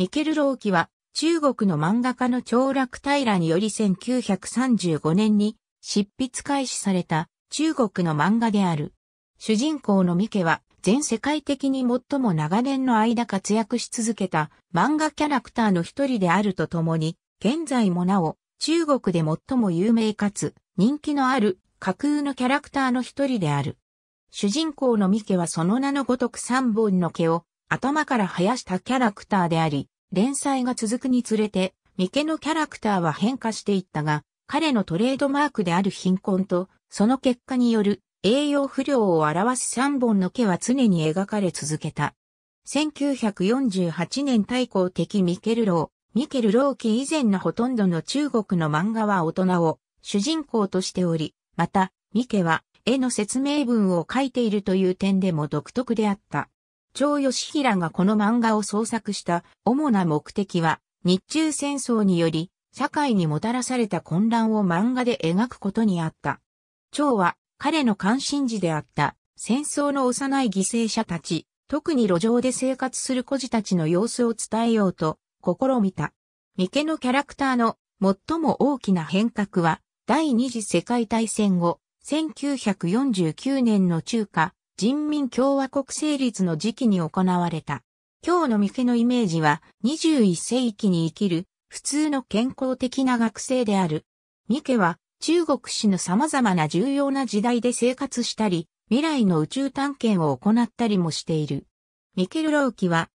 ミケル・ローキは、中国の漫画家の長楽平により1935年に執筆開始された中国の漫画である。主人公のミケは全世界的に最も長年の間活躍し続けた漫画キャラクターの一人であるとともに、現在もなお中国で最も有名かつ人気のある架空のキャラクターの一人である。主人公のミケはその名のごとく3本の毛を頭から生やしたキャラクターであり、連載が続くにつれて、三毛のキャラクターは変化していったが、彼のトレードマークである貧困と、その結果による栄養不良を表す三本の毛は常に描かれ続けた。1948年対抗的ミケルロー、ミケルロー期以前のほとんどの中国の漫画は大人を主人公としており、また、ミケは絵の説明文を書いているという点でも独特であった。長吉平がこの漫画を創作した主な目的は、日中戦争により、社会にもたらされた混乱を漫画で描くことにあった。長は、彼の関心事であった、戦争の幼い犠牲者たち、特に路上で生活する孤児たちの様子を伝えようと、試みた。三毛のキャラクターの最も大きな変革は、第二次世界大戦後、1949年の中華、人民共和国成立の時期に行われた。今日のミケのイメージは21世紀に生きる普通の健康的な学生である。ミケは中国史の様々な重要な時代で生活したり、未来の宇宙探検を行ったりもしている。ミケル・ローキは、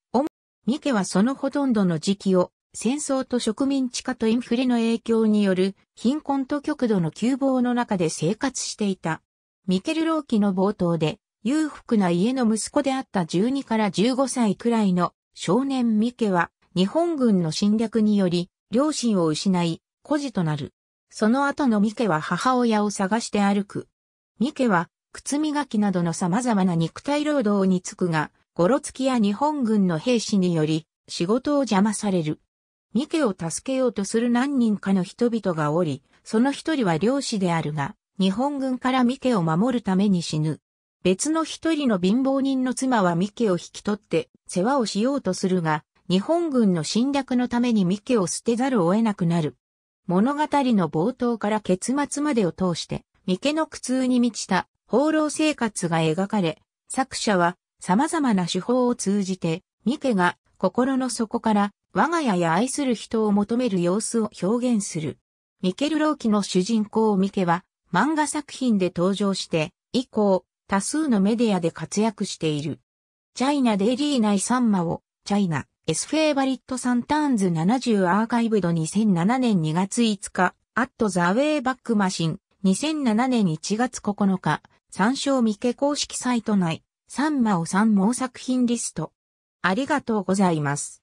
ミケはそのほとんどの時期を戦争と植民地化とインフレの影響による貧困と極度の窮乏の中で生活していた。ミケル・ローキの冒頭で裕福な家の息子であった12から15歳くらいの少年ミケは日本軍の侵略により両親を失い孤児となる。その後のミケは母親を探して歩く。ミケは靴磨きなどの様々な肉体労働に就くが、ゴロつきや日本軍の兵士により仕事を邪魔される。ミケを助けようとする何人かの人々がおり、その一人は漁師であるが、日本軍からミケを守るために死ぬ。別の一人の貧乏人の妻はミケを引き取って世話をしようとするが、日本軍の侵略のためにミケを捨てざるを得なくなる。物語の冒頭から結末までを通して、ミケの苦痛に満ちた放浪生活が描かれ、作者は様々な手法を通じて、ミケが心の底から我が家や愛する人を求める様子を表現する。ミケル・ローキの主人公ミケは漫画作品で登場して、以降、多数のメディアで活躍している。チャイナデイリー内サンマを、チャイナ、エスフェーバリットサンターンズ70アーカイブド2007年2月5日、アットザウェイバックマシン、2007年1月9日、参照未家公式サイト内、サンマを参毛作品リスト。ありがとうございます。